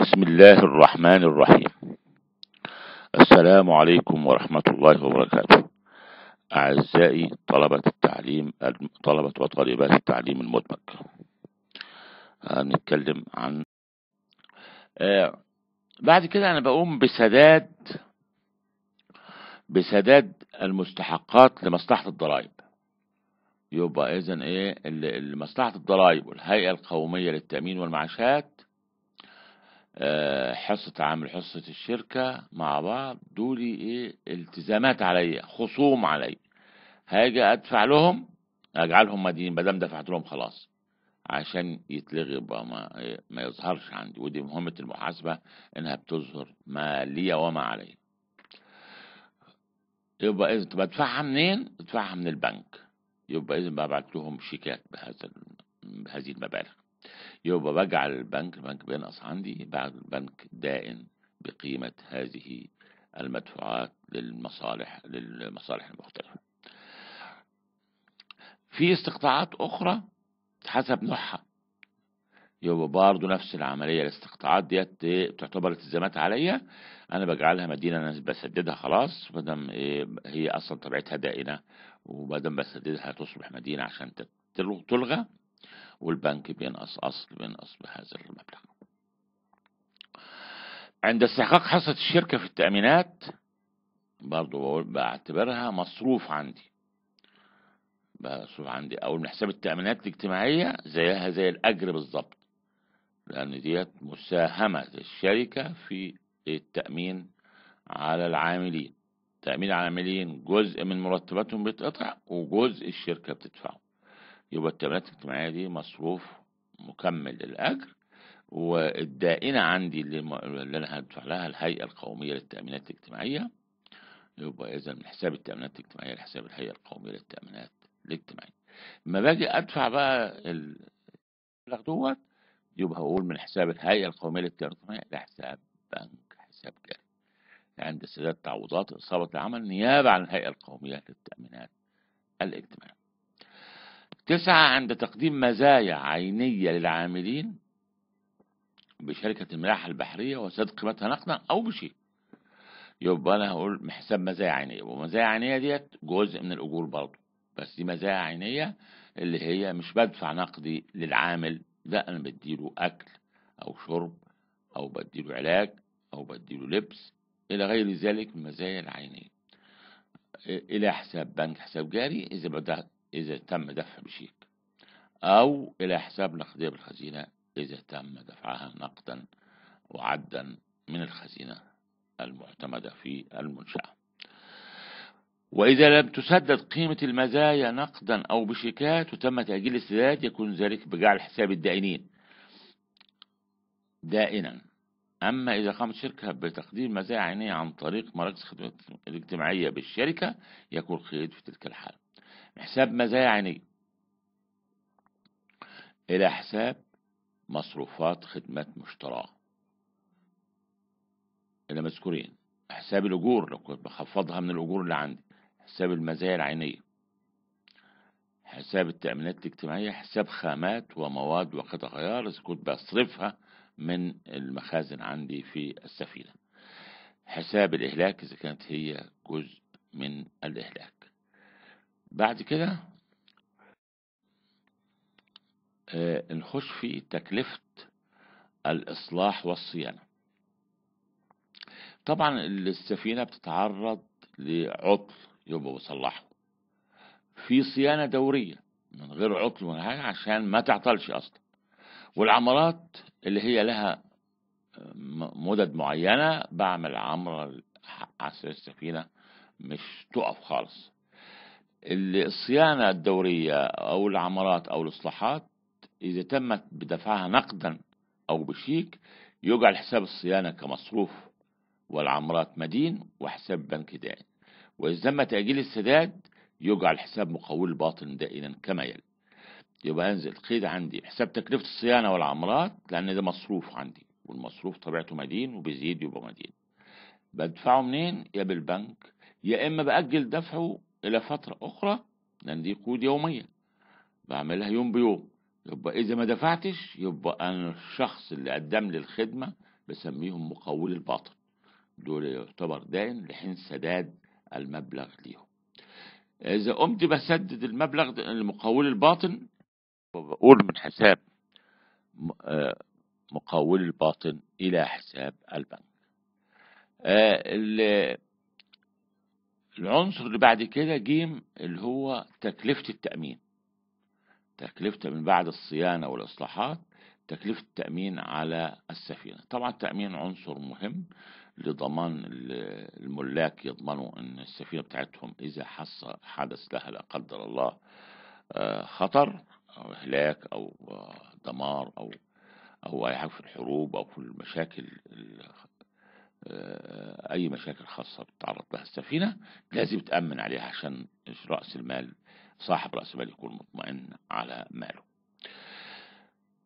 بسم الله الرحمن الرحيم السلام عليكم ورحمة الله وبركاته أعزائي طلبة التعليم طلبة وطالبات التعليم المدمج هنتكلم آه، عن آه بعد كده أنا بقوم بسداد بسداد المستحقات لمصلحة الضرائب يبقى إذن إيه مصلحة الضرائب والهيئة القومية للتأمين والمعاشات آه، حصة عامل حصة الشركة مع بعض دول ايه التزامات عليا خصوم عليا هاجي ادفع لهم اجعلهم مدين ما دام دفعت لهم خلاص عشان يتلغي بقى ما, ما يظهرش عندي ودي مهمة المحاسبة انها بتظهر ما لي وما علي يبقى اذا بدفعها منين ادفعها من البنك يبقى اذا ببعت لهم شيكات بهذا بهذه المبالغ يبقى بجعل البنك البنك بينقص عندي بعد البنك دائن بقيمة هذه المدفوعات للمصالح للمصالح المختلفة في استقطاعات أخرى حسب نوعها يبقى برضه نفس العملية الاستقطاعات ديت تعتبر التزامات عليا أنا بجعلها مدينة أنا بسددها خلاص مادام هي أصلا طبيعتها دائنة ومادام بسددها تصبح مدينة عشان تلغى والبنك بينقص أصل بينقص بهذا المبلغ عند استحقاق حصة الشركة في التأمينات برضو بقول بعتبرها مصروف عندي مصروف عندي أو من حساب التأمينات الاجتماعية زيها زي الأجر بالظبط لأن ديت مساهمة الشركة في التأمين على العاملين تأمين العاملين جزء من مرتباتهم بيتقطع وجزء الشركة بتدفعه يبقى التأمينات الاجتماعية دي مصروف مكمل للاجر والدائنة عندي اللي أنا هدفع لها الهيئة القومية للتأمينات الاجتماعية يبقى إذا من حساب التأمينات الاجتماعية لحساب الهيئة القومية للتأمينات الاجتماعية ما باجي أدفع بقى المبلغ دوت يبقى هقول من حساب الهيئة القومية للتأمينات الاجتماعية لحساب بنك حساب جاري عند سداد تعويضات إصابة العمل نيابة عن الهيئة القومية للتأمينات الاجتماعية تسعة عند تقديم مزايا عينية للعاملين بشركة الملاحة البحرية وسد قيمتها نقدا أو بشيء يبقى أنا هقول حساب مزايا عينية ومزايا عينية ديت جزء من الأجور برضه بس دي مزايا عينية اللي هي مش بدفع نقدي للعامل ده أنا بديله أكل أو شرب أو بديله علاج أو بديله لبس إلى غير ذلك من المزايا العينية إلى حساب بنك حساب جاري إذا بدأت إذا تم دفع بشيك أو إلى حساب نقدية بالخزينة إذا تم دفعها نقدا وعدا من الخزينة المعتمدة في المنشأة وإذا لم تسدد قيمة المزايا نقدا أو بشيكات وتم تأجيل السداد يكون ذلك بجعل حساب الدائنين دائنا أما إذا قامت شركة بتقديم مزايا عينية عن طريق مراكز الخدمات الاجتماعية بالشركة يكون خيد في تلك الحالة حساب مزايا عينيه إلى حساب مصروفات خدمات مشتراه إلى مذكورين حساب الأجور لو كنت بخفضها من الأجور اللي عندي حساب المزايا العينية حساب التأمينات الاجتماعية حساب خامات ومواد وقطع غيار إذا كنت بصرفها من المخازن عندي في السفينة حساب الإهلاك إذا كانت هي جزء من الإهلاك بعد كده آه، نخش في تكلفة الإصلاح والصيانة طبعا السفينة بتتعرض لعطل يبقى بصلحه في صيانة دورية من غير عطل ولا حاجة عشان ما تعطلش أصلا والعمارات اللي هي لها آه، مدد معينة بعمل عمرة على السفينة مش تقف خالص الصيانة الدورية أو العمارات أو الإصلاحات إذا تمت بدفعها نقدا أو بشيك يجعل حساب الصيانة كمصروف والعمارات مدين وحساب بنك دائن وإذا تم تأجيل السداد يجعل حساب مقول باطن دائنا كما يلي يبقى انزل قيد عندي حساب تكلفة الصيانة والعمارات لأن ده مصروف عندي والمصروف طبيعته مدين وبيزيد يبقى مدين بدفعه منين يا بالبنك يا إما بأجل دفعه إلى فترة أخرى لأن دي قيود يومية بعملها يوم بيوم يبقى إذا ما دفعتش يبقى أنا الشخص اللي قدم لي الخدمة بسميهم مقول الباطل دول يعتبر دائن لحين سداد المبلغ ليهم إذا قمت بسدد المبلغ لمقول الباطن وبقول من حساب آه، مقاول الباطن إلى حساب البنك آه، العنصر اللي بعد كده جيم اللي هو تكلفة التأمين تكلفة من بعد الصيانة والإصلاحات تكلفة التأمين على السفينة طبعا التأمين عنصر مهم لضمان الملاك يضمنوا أن السفينة بتاعتهم إذا حص حدث لها لا قدر الله آه، خطر أو هلاك أو آه، دمار أو أو أي حاجة في الحروب أو في المشاكل آه، أي مشاكل خاصة بتتعرض لها السفينة لازم تأمن عليها عشان رأس المال صاحب رأس المال يكون مطمئن على ماله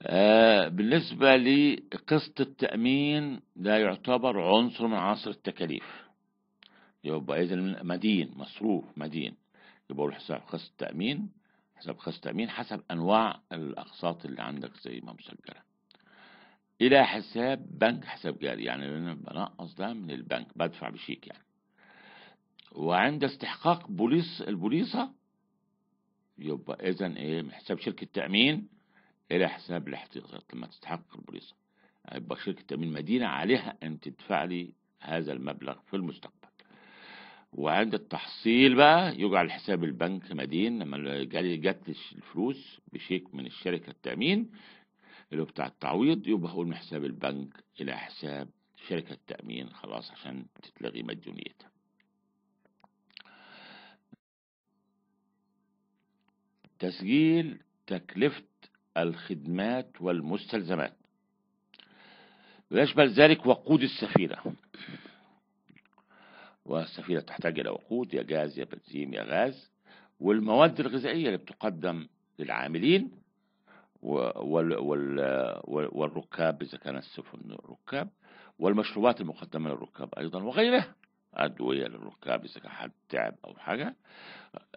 آه، بالنسبة لقسط التأمين ده يعتبر عنصر من عناصر التكاليف يبقى إذا مدين مصروف مدين يبقى له حساب قسط التأمين حساب قسط التأمين حسب أنواع الأقساط اللي عندك زي ما مسجلة إلى حساب بنك حساب جاري يعني أنا بنقص ده من البنك بدفع بشيك يعني وعند استحقاق بوليس البوليصة يبقى إذا إيه من حساب شركة تأمين إلى حساب الاحتياطات لما تستحق البوليصة يعني يبقى شركة تأمين مدينة عليها أن تدفع لي هذا المبلغ في المستقبل وعند التحصيل بقى يجعل حساب البنك مدين لما جالي الفلوس بشيك من الشركة التأمين اللي هو بتاع التعويض يبقى هقول من حساب البنك إلى حساب شركة تأمين خلاص عشان تتلغي مديونيتها تسجيل تكلفة الخدمات والمستلزمات ويشمل ذلك وقود السفينة والسفينة تحتاج إلى وقود يا جاز يا بنزين يا غاز والمواد الغذائية اللي بتقدم للعاملين وال وال والركاب إذا كانت السفن ركاب والمشروبات المقدمة للركاب أيضا وغيرها أدوية للركاب إذا كان حد تعب أو حاجة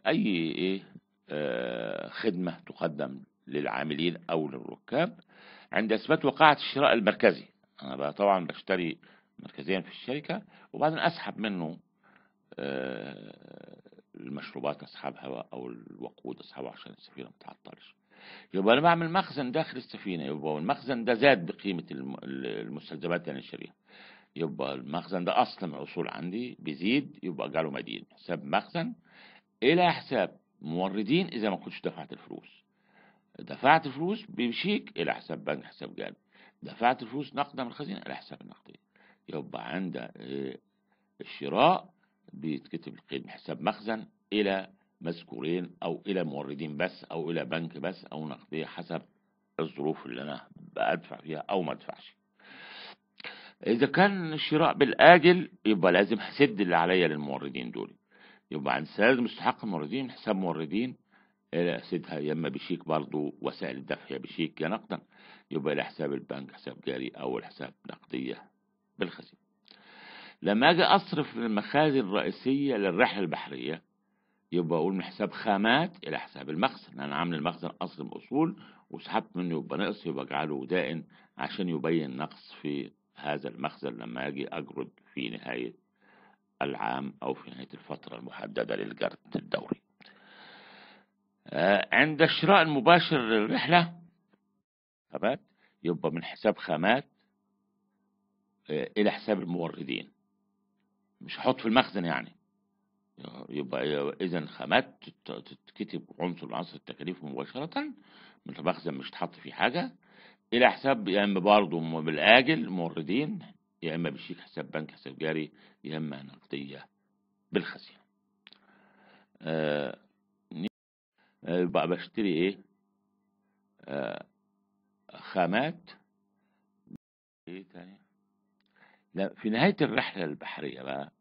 أي إيه آه، خدمة تقدم للعاملين أو للركاب عند إثبات وقاعة الشراء المركزي أنا بقى طبعا بشتري مركزيا في الشركة وبعدين أسحب منه آه، المشروبات أسحبها أو الوقود أسحبها عشان السفينة ما تعطلش يبقى انا بعمل مخزن داخل السفينه يبقى المخزن ده زاد بقيمه المستلزمات يعني انا شاريها يبقى المخزن ده اصلا من الاصول عندي بيزيد يبقى جاله مدين حساب مخزن الى حساب موردين اذا ما كنتش دفعت الفلوس دفعت فلوس بشيك الى حساب بنك حساب جاري دفعت فلوس نقدا من الخزينه الى حساب النقديه يبقى عند آه، الشراء بيتكتب القيد حساب مخزن الى مذكورين أو إلى موردين بس أو إلى بنك بس أو نقدية حسب الظروف اللي أنا بدفع فيها أو ما أدفعش إذا كان الشراء بالآجل يبقى لازم هسد اللي عليا للموردين دول يبقى عن سداد مستحق الموردين حساب موردين سدها يا اما بشيك برضه وسائل الدفع يا بشيك يا نقدا يبقى الى حساب البنك حساب جاري او الحساب نقديه بالخزينه لما اجي اصرف من المخازن الرئيسيه للرحله البحريه يبقى اقول من حساب خامات الى حساب المخزن انا عامل المخزن اصل باصول وسحبت منه يبقى نقص يبقى اجعله دائن عشان يبين نقص في هذا المخزن لما اجي اجرد في نهايه العام او في نهايه الفتره المحدده للجرد الدوري آه، عند الشراء المباشر للرحله خامات يبقى من حساب خامات آه، الى حساب الموردين مش هحط في المخزن يعني يبقى اذا خامات تتكتب عنصر عنصر التكاليف مباشره من المخزن مش تحط فيه حاجه الى حساب يا اما برضه بالاجل موردين يا اما بشيك حساب بنك حساب جاري يا اما نقديه بالخزينه آه بقى بشتري ايه آه، خامات ايه تاني لا في نهايه الرحله البحريه بقى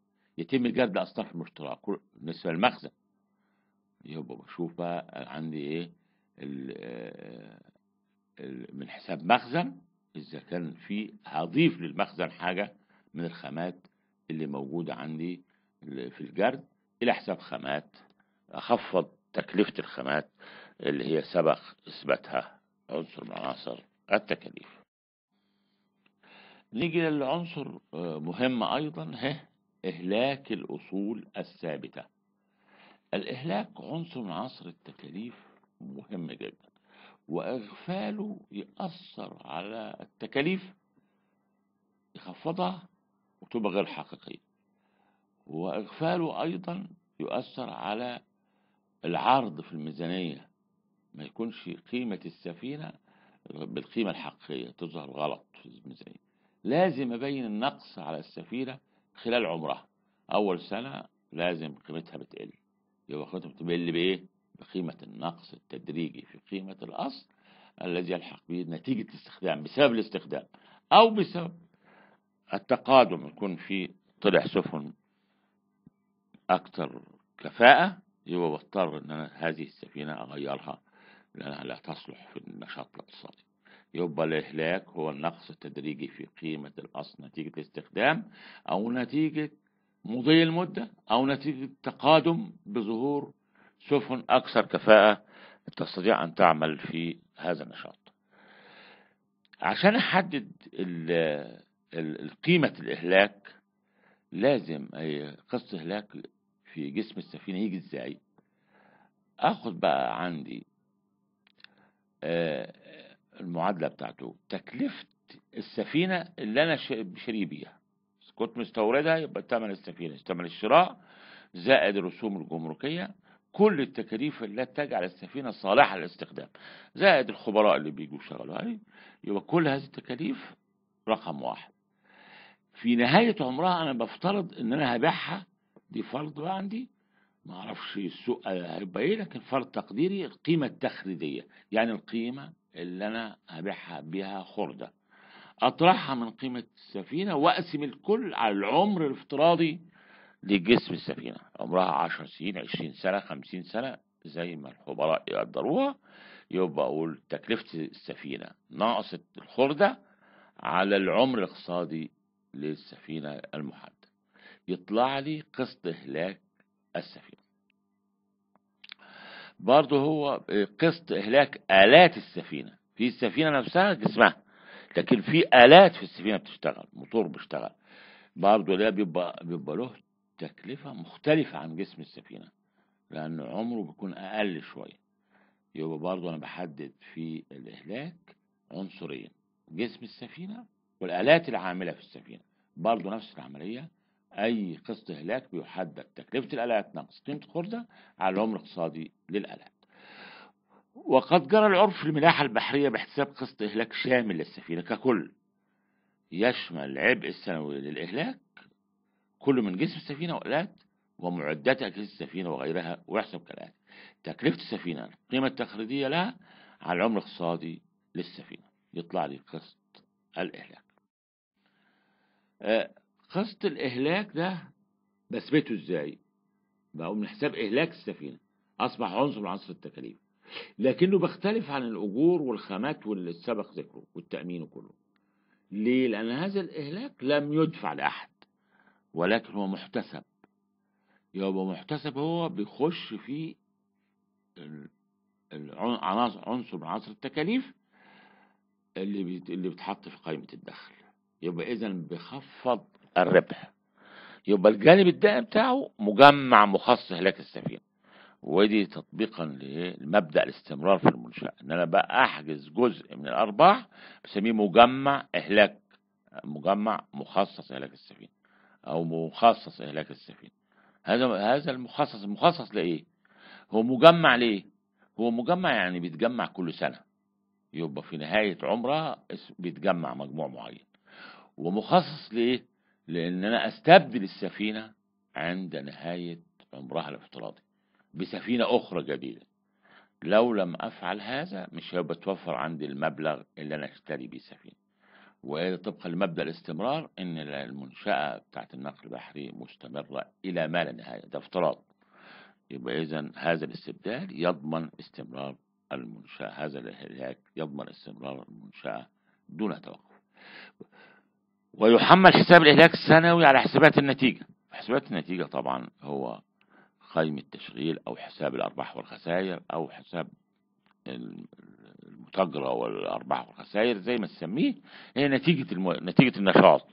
يتم جلب أصناف المشترى بالنسبة للمخزن يبقى بشوف بقى عندي إيه آه، من حساب مخزن إذا كان في هضيف للمخزن حاجة من الخامات اللي موجودة عندي في الجرد إلى حساب خامات أخفض تكلفة الخامات اللي هي سبق إثباتها عنصر من عناصر التكاليف نيجي للعنصر آه، مهم أيضا ها إهلاك الأصول الثابتة الإهلاك عنصر من عصر التكاليف مهم جدا وإغفاله يأثر على التكاليف يخفضها وتبقى غير حقيقية وإغفاله أيضا يؤثر على العرض في الميزانية ما يكونش قيمة السفينة بالقيمة الحقيقية تظهر غلط في الميزانية لازم أبين النقص على السفينة خلال عمرها أول سنة لازم قيمتها بتقل يبقى قيمتها بتقل بإيه؟ بقيمة النقص التدريجي في قيمة الأصل الذي يلحق به نتيجة الاستخدام بسبب الاستخدام أو بسبب التقادم يكون في طلع سفن أكثر كفاءة يبقى بضطر إن أنا هذه السفينة أغيرها لأنها لا تصلح في النشاط الاقتصادي يبقى الإهلاك هو النقص التدريجي في قيمة الأصل نتيجة الاستخدام أو نتيجة مضي المدة أو نتيجة تقادم بظهور سفن أكثر كفاءة تستطيع أن تعمل في هذا النشاط عشان أحدد قيمة الإهلاك لازم قصة إهلاك في جسم السفينة يجي إزاي أخد بقى عندي آه، المعادله بتاعته تكلفه السفينه اللي انا شاري بيها كنت مستوردها يبقى ثمن السفينه ثمن الشراء زائد الرسوم الجمركيه كل التكاليف التي تجعل السفينه صالحه للاستخدام زائد الخبراء اللي بيجوا يشتغلوا عليه يبقى كل هذه التكاليف رقم واحد في نهايه عمرها انا بفترض ان انا هبيعها دي فرض بقى عندي ما اعرفش السوق هيبقى ايه لكن فرض تقديري القيمه التخريديه يعني القيمه اللي انا هبيعها بيها خردة اطرحها من قيمة السفينة واقسم الكل على العمر الافتراضي لجسم السفينة عمرها 10 سنين 20 سنة 50 سنة زي ما الخبراء يقدروها يبقى اقول تكلفة السفينة ناقص الخردة على العمر الاقتصادي للسفينة المحدد يطلع لي قسط هلاك السفينة برضه هو قسط إهلاك آلات السفينة في السفينة نفسها جسمها لكن في آلات في السفينة بتشتغل موتور بيشتغل برضه ده بيبقى بيبقى له تكلفة مختلفة عن جسم السفينة لأن عمره بيكون أقل شوية يبقى برضه أنا بحدد في الإهلاك عنصرين جسم السفينة والآلات العاملة في السفينة برضه نفس العملية أي قسط هلاك بيحدد تكلفة الآلات ناقص قيمة الخردة على العمر الاقتصادي للآلات وقد جرى العرف في الملاحة البحرية باحتساب قسط إهلاك شامل للسفينة ككل يشمل العبء السنوي للإهلاك كل من جسم السفينة وآلات ومعدات أجهزة السفينة وغيرها ويحسب كالآتي تكلفة السفينة القيمة التخريجية لها على العمر الاقتصادي للسفينة يطلع لي قسط الإهلاك آه، خاصة الإهلاك ده بثبته إزاي؟ بقوا من حساب إهلاك السفينة أصبح عنصر من عنصر التكاليف لكنه بيختلف عن الأجور والخامات واللي سبق ذكره والتأمين كله ليه؟ لأن هذا الإهلاك لم يدفع لأحد ولكن هو محتسب يبقى محتسب هو بيخش في عنصر من عنصر التكاليف اللي اللي بيتحط في قائمة الدخل يبقى إذا بيخفض الربح يبقى الجانب الدائم بتاعه مجمع مخصص هلاك السفينه ودي تطبيقا لمبدا الاستمرار في المنشاه ان انا بقى احجز جزء من الارباح بسميه مجمع اهلاك مجمع مخصص اهلاك السفينه او مخصص اهلاك السفينه هذا هذا المخصص مخصص لايه هو مجمع ليه هو مجمع يعني بيتجمع كل سنه يبقى في نهايه عمرها بيتجمع مجموع معين ومخصص ليه لأن أنا أستبدل السفينة عند نهاية عمرها الافتراضي بسفينة أخرى جديدة لو لم أفعل هذا مش هيبقى توفر عندي المبلغ اللي أنا أشتري بيه سفينة وطبقا لمبدأ الاستمرار إن المنشأة بتاعت النقل البحري مستمرة إلى ما لا نهاية ده افتراض يبقى إذا هذا الاستبدال يضمن استمرار المنشأة هذا الهلاك يضمن استمرار المنشأة دون توقف ويحمل حساب الإهلاك السنوي على حسابات النتيجة حسابات النتيجة طبعا هو قائمة تشغيل أو حساب الأرباح والخسائر أو حساب المتاجرة والأرباح والخسائر زي ما تسميه هي نتيجة الم... نتيجة النشاط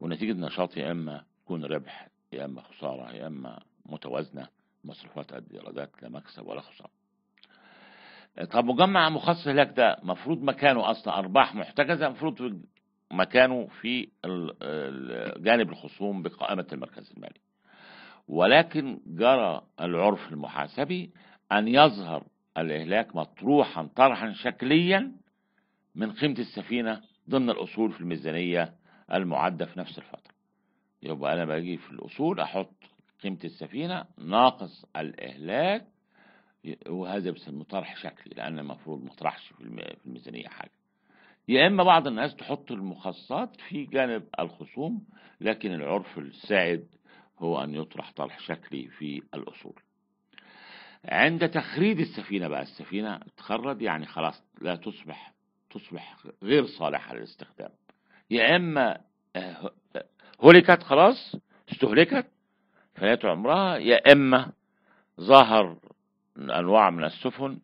ونتيجة النشاط يا إما تكون ربح يا إما خسارة يا إما متوازنة مصروفات قد إيرادات لا مكسب ولا خسارة طب مجمع مخصص لك ده مفروض مكانه أصلا أرباح محتجزة مفروض مكانه في جانب الخصوم بقائمة المركز المالي ولكن جرى العرف المحاسبي أن يظهر الإهلاك مطروحا طرحا شكليا من قيمة السفينة ضمن الأصول في الميزانية المعدة في نفس الفترة يبقى أنا باجي في الأصول أحط قيمة السفينة ناقص الإهلاك وهذا بس طرح شكلي لأن المفروض ما طرحش في الميزانية حاجة يا اما بعض الناس تحط المخصصات في جانب الخصوم لكن العرف السائد هو ان يطرح طرح شكلي في الاصول عند تخريد السفينه بقى السفينه تخرد يعني خلاص لا تصبح تصبح غير صالحه للاستخدام يا اما آه، هلكت خلاص استهلكت فيات عمرها يا اما ظهر انواع من السفن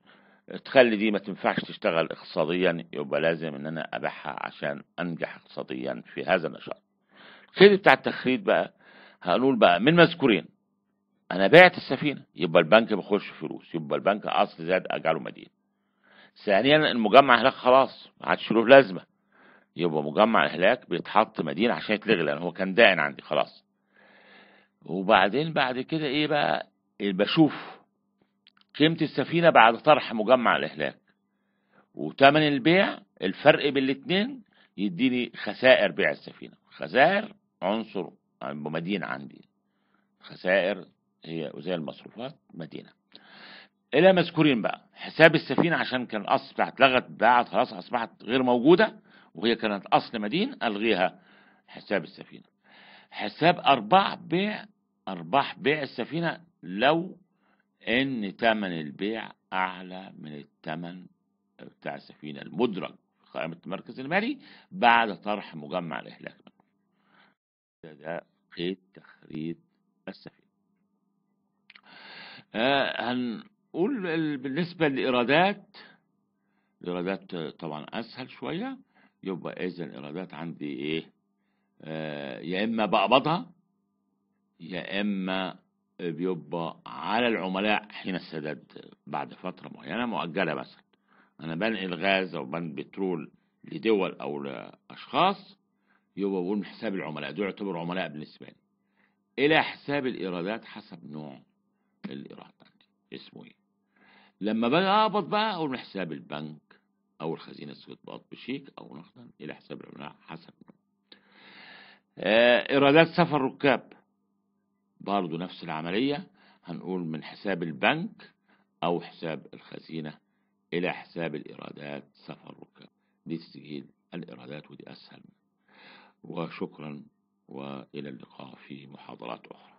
تخلي دي ما تنفعش تشتغل اقتصاديا يبقى لازم ان انا ابيعها عشان انجح اقتصاديا في هذا النشاط الخيط بتاع التخريط بقى هنقول بقى من مذكورين انا بعت السفينه يبقى البنك بيخش فلوس يبقى البنك اصل زاد اجعله مدين ثانيا المجمع هناك خلاص ما عادش له لازمه يبقى مجمع الهلاك بيتحط مدين عشان يتلغي لان هو كان دائن عندي خلاص وبعدين بعد كده ايه بقى بشوف قيمة السفينة بعد طرح مجمع الإهلاك وتمن البيع الفرق بين الاتنين يديني خسائر بيع السفينة خسائر عنصر مدينة عندي خسائر هي زي المصروفات مدينة إلى مذكورين بقى حساب السفينة عشان كان الأصل بتاعها اتلغت باعت خلاص أصبحت غير موجودة وهي كانت أصل مدين ألغيها حساب السفينة حساب أرباح بيع أرباح بيع السفينة لو ان تمن البيع اعلى من التمن بتاع السفينه المدرج في قائمه المركز المالي بعد طرح مجمع الاهلاك ده, ده قيد تخريج السفينه آه هنقول بالنسبه للايرادات الايرادات طبعا اسهل شويه يبقى اذا الايرادات عندي ايه آه يا اما بقبضها يا اما بيبقى على العملاء حين السداد بعد فترة معينة مؤجلة مثلا أنا بنقل غاز أو بنقل بترول لدول أو لأشخاص يبقى بقول من حساب العملاء دول يعتبروا عملاء بالنسبة لي إلى حساب الإيرادات حسب نوع الإيراد اسمه إيه لما بقى أقبض بقى أقول من حساب البنك أو الخزينة تقبض بشيك أو نقدا إلى حساب العملاء حسب نوع آه، إيرادات سفر ركاب برضو نفس العملية هنقول من حساب البنك أو حساب الخزينة إلى حساب الإيرادات سفر الركاب دي تسجيل الإيرادات ودي أسهل وشكرا وإلى اللقاء في محاضرات أخرى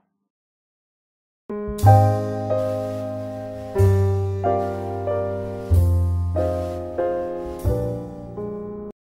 Thank you.